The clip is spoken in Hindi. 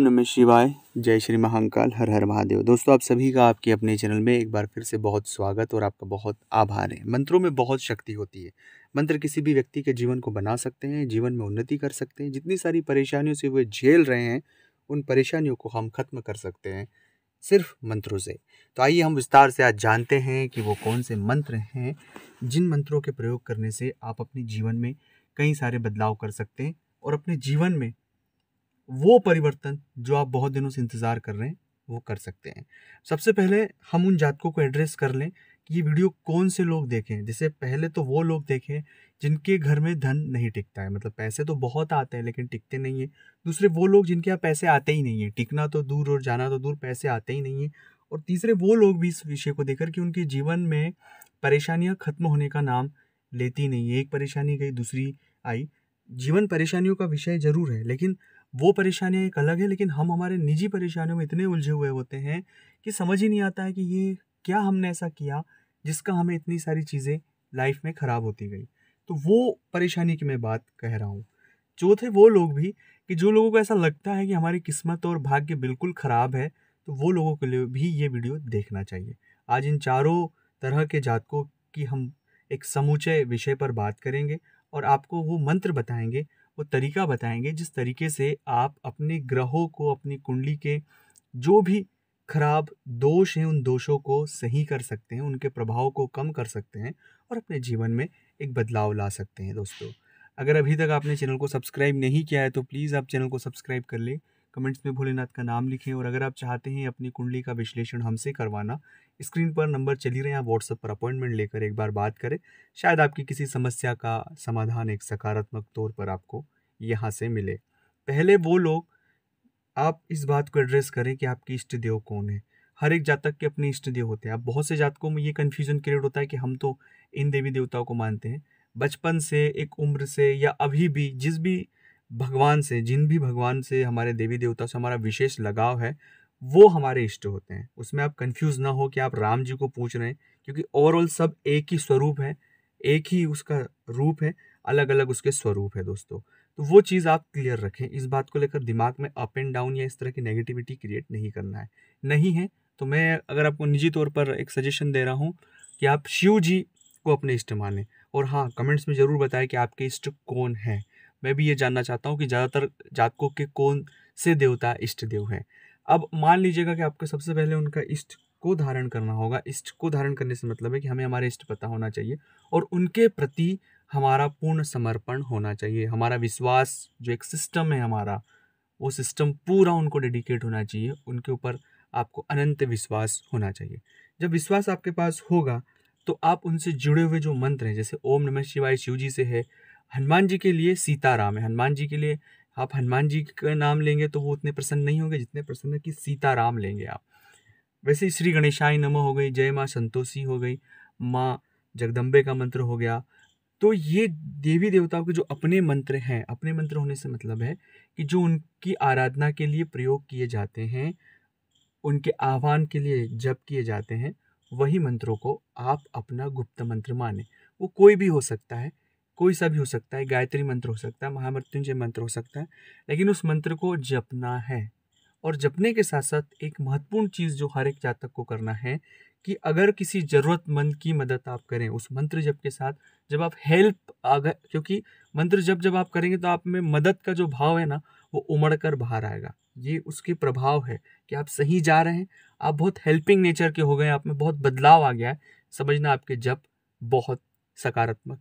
ओम नमः शिवाय जय श्री महाकाल हर हर महादेव दोस्तों आप सभी का आपके अपने चैनल में एक बार फिर से बहुत स्वागत और आपका बहुत आभार है मंत्रों में बहुत शक्ति होती है मंत्र किसी भी व्यक्ति के जीवन को बना सकते हैं जीवन में उन्नति कर सकते हैं जितनी सारी परेशानियों से वे झेल रहे हैं उन परेशानियों को हम खत्म कर सकते हैं सिर्फ मंत्रों से तो आइए हम विस्तार से आज जानते हैं कि वो कौन से मंत्र हैं जिन मंत्रों के प्रयोग करने से आप अपने जीवन में कई सारे बदलाव कर सकते हैं और अपने जीवन में वो परिवर्तन जो आप बहुत दिनों से इंतज़ार कर रहे हैं वो कर सकते हैं सबसे पहले हम उन जातकों को एड्रेस कर लें कि ये वीडियो कौन से लोग देखें जैसे पहले तो वो लोग देखें जिनके घर में धन नहीं टिकता है मतलब पैसे तो बहुत आते हैं लेकिन टिकते नहीं है दूसरे वो लोग जिनके यहाँ पैसे आते ही नहीं है टिकना तो दूर और जाना तो दूर पैसे आते ही नहीं है और तीसरे वो लोग भी इस विषय को देखकर कि उनके जीवन में परेशानियाँ खत्म होने का नाम लेती नहीं है एक परेशानी गई दूसरी आई जीवन परेशानियों का विषय जरूर है लेकिन वो परेशानियाँ एक अलग है लेकिन हम हमारे निजी परेशानियों में इतने उलझे हुए होते हैं कि समझ ही नहीं आता है कि ये क्या हमने ऐसा किया जिसका हमें इतनी सारी चीज़ें लाइफ में ख़राब होती गई तो वो परेशानी की मैं बात कह रहा हूँ चौथे वो लोग भी कि जो लोगों को ऐसा लगता है कि हमारी किस्मत और भाग्य बिल्कुल ख़राब है तो वो लोगों के लिए भी ये वीडियो देखना चाहिए आज इन चारों तरह के जातकों की हम एक समूचे विषय पर बात करेंगे और आपको वो मंत्र बताएंगे वो तरीका बताएंगे जिस तरीके से आप अपने ग्रहों को अपनी कुंडली के जो भी खराब दोष हैं उन दोषों को सही कर सकते हैं उनके प्रभाव को कम कर सकते हैं और अपने जीवन में एक बदलाव ला सकते हैं दोस्तों अगर अभी तक आपने चैनल को सब्सक्राइब नहीं किया है तो प्लीज़ आप चैनल को सब्सक्राइब कर लें कमेंट्स में भोलेनाथ का नाम लिखें और अगर आप चाहते हैं अपनी कुंडली का विश्लेषण हमसे करवाना स्क्रीन पर नंबर चली रहे हैं आप व्हाट्सएप पर अपॉइंटमेंट लेकर एक बार बात करें शायद आपकी किसी समस्या का समाधान एक सकारात्मक तौर पर आपको यहाँ से मिले पहले वो लोग आप इस बात को एड्रेस करें कि आपकी इष्ट देव कौन है हर एक जातक के अपने इष्ट देव होते हैं आप बहुत से जातकों में ये कन्फ्यूजन क्रिएट होता है कि हम तो इन देवी देवताओं को मानते हैं बचपन से एक उम्र से या अभी भी जिस भी भगवान से जिन भी भगवान से हमारे देवी देवता से हमारा विशेष लगाव है वो हमारे इष्ट होते हैं उसमें आप कंफ्यूज ना हो कि आप राम जी को पूछ रहे हैं क्योंकि ओवरऑल सब एक ही स्वरूप है एक ही उसका रूप है अलग अलग उसके स्वरूप है दोस्तों तो वो चीज़ आप क्लियर रखें इस बात को लेकर दिमाग में अप एंड डाउन या इस तरह की नेगेटिविटी क्रिएट नहीं करना है नहीं है तो मैं अगर आपको निजी तौर पर एक सजेशन दे रहा हूँ कि आप शिव जी को अपने इष्ट मानें और हाँ कमेंट्स में ज़रूर बताएं कि आपके इष्ट कौन हैं मैं भी ये जानना चाहता हूँ कि ज़्यादातर जातकों के कौन से देवता इष्ट देव हैं अब मान लीजिएगा कि आपको सबसे पहले उनका इष्ट को धारण करना होगा इष्ट को धारण करने से मतलब है कि हमें हमारे इष्ट पता होना चाहिए और उनके प्रति हमारा पूर्ण समर्पण होना चाहिए हमारा विश्वास जो एक सिस्टम है हमारा वो सिस्टम पूरा उनको डेडिकेट होना चाहिए उनके ऊपर आपको अनंत विश्वास होना चाहिए जब विश्वास आपके पास होगा तो आप उनसे जुड़े हुए जो मंत्र हैं जैसे ओम नमः शिवाय शिव जी से है हनुमान जी के लिए सीताराम है हनुमान जी के लिए आप हनुमान जी का नाम लेंगे तो वो उतने प्रसन्न नहीं होंगे जितने प्रसन्न है कि सीताराम लेंगे आप वैसे श्री गणेशाय नम हो गई जय माँ संतोषी हो गई माँ जगदम्बे का मंत्र हो गया तो ये देवी देवताओं के जो अपने मंत्र हैं अपने मंत्र होने से मतलब है कि जो उनकी आराधना के लिए प्रयोग किए जाते हैं उनके आह्वान के लिए जप किए जाते हैं वही मंत्रों को आप अपना गुप्त मंत्र माने वो कोई भी हो सकता है कोई सा भी हो सकता है गायत्री मंत्र हो सकता है महामृत्युंजय मंत्र हो सकता है लेकिन उस मंत्र को जपना है और जपने के साथ साथ एक महत्वपूर्ण चीज़ जो हर एक जातक को करना है कि अगर किसी ज़रूरतमंद की मदद आप करें उस मंत्र जप के साथ जब आप हेल्प अगर क्योंकि मंत्र जब जब आप करेंगे तो आप में मदद का जो भाव है ना वो उमड़ कर बाहर आएगा ये उसके प्रभाव है कि आप सही जा रहे हैं आप बहुत हेल्पिंग नेचर के हो गए आप में बहुत बदलाव आ गया है समझना आपके जप बहुत सकारात्मक